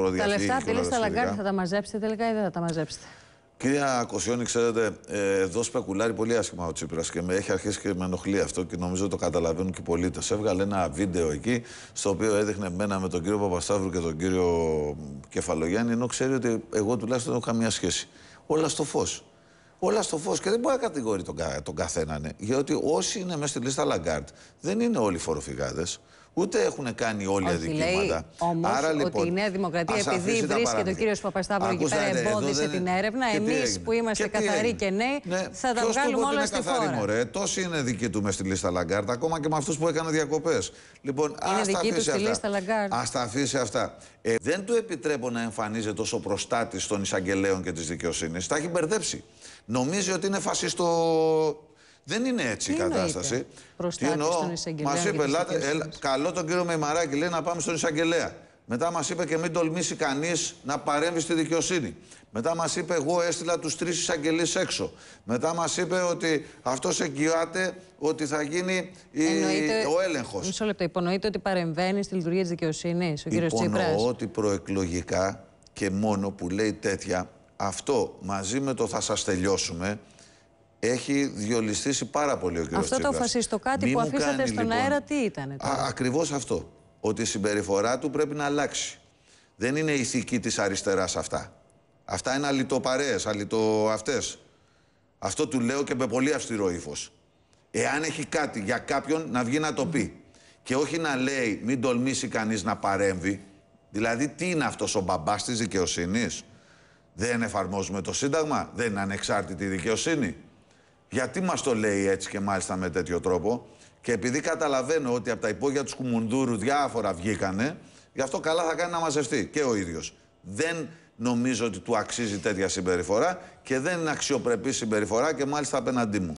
φοροδιαφύγη. Τα λεφτά τη Λίστα Λαγκάρτ, θα τα μαζέψετε τελικά ή δεν θα τα μαζέψετε. Κυρία Κωσιόνη, ξέρετε, ε, εδώ σπεκουλάρει πολύ άσχημα ο Τσίπρας και με έχει αρχίσει και με ενοχλεί αυτό και νομίζω το καταλαβαίνουν και οι πολίτες. Έβγαλε ένα βίντεο εκεί, στο οποίο έδειχνε μένα με τον κύριο Παπασταύρου και τον κύριο Κεφαλογιάννη, ενώ ξέρει ότι εγώ τουλάχιστον δεν έχω καμία σχέση. Όλα στο φως. Όλα στο φως και δεν μπορεί να κατηγορεί τον, κα, τον καθέναν. Ε, γιατί όσοι είναι μέσα στη λίστα Λαγκάρτ δεν είναι όλοι φοροφυγάδες. Ούτε έχουν κάνει όλοι Όχι, αδικήματα. Όμω, λοιπόν. η Νέα Δημοκρατία, επειδή βρίσκεται ο κύριο Παπασταύρο εκεί πέρα, εμπόδισε την έρευνα. Εμεί που είμαστε καθαροί και νέοι, ναι, θα τα βγάλουμε όλα στη φόρα. Τόσοι είναι δικοί του μες στη λίστα Λαγκάρτα, ακόμα και με αυτούς που έκαναν διακοπές. Λοιπόν, α στη Λίστα αυτά. Ας τα αφήσει αυτά. Ε, δεν του επιτρέπω να εμφανίζεται ω ο προστάτης των εισαγγελέων και της δικαιοσύνης. Τα έχει μπερδέψει. Νομίζει ότι είναι φασιστο δεν είναι έτσι η κατάσταση. Τι εννοώ, μα είπε, λάτε, καλό τον κύριο Μεϊμαράκη, λέει να πάμε στον εισαγγελέα. Μετά μας είπε και μην τολμήσει κανείς να παρέμβει στη δικαιοσύνη. Μετά μας είπε, εγώ έστειλα τους τρεις εισαγγελείς έξω. Μετά μας είπε ότι αυτός εγγυάται ότι θα γίνει η... ο έλεγχος. Μισό λεπτό. Υπονοείται ότι παρεμβαίνει στη λειτουργία της δικαιοσύνης, ο κύριος Τσίπρας. Υπονοώ ότι προεκλογικά και μόνο που λέει τέτοια, αυτό μαζί με το θα σας τελειώσουμε, έχει διολυστήσει πάρα πολύ ο κ. Αυτό Τσίπρας. το φασιστοκάτι Μη που αφήσατε στον λοιπόν, αέρα τι ήταν. Ακριβώ ακριβώς αυτό. Ότι η συμπεριφορά του πρέπει να αλλάξει. Δεν είναι ηθική της αριστεράς αυτά. Αυτά είναι αλυτοπαρέες, αλυτοαυτές. Αυτό του λέω και με πολύ αυστηρό ύφος. Εάν έχει κάτι για κάποιον να βγει να το πει. Και όχι να λέει μην τολμήσει κανείς να παρέμβει. Δηλαδή τι είναι αυτός ο μπαμπάς της δικαιοσύνης. Δεν εφαρμόζουμε το Σύνταγμα, δεν είναι ανεξάρτητη δικαιοσύνη. Γιατί μας το λέει έτσι και μάλιστα με τέτοιο τρόπο. Και επειδή καταλαβαίνω ότι από τα υπόγεια του Κουμουντούρου διάφορα βγήκανε, γι' αυτό καλά θα κάνει να μαζευτεί και ο ίδιος. Δεν νομίζω ότι του αξίζει τέτοια συμπεριφορά και δεν είναι αξιοπρεπή συμπεριφορά και μάλιστα απέναντί μου.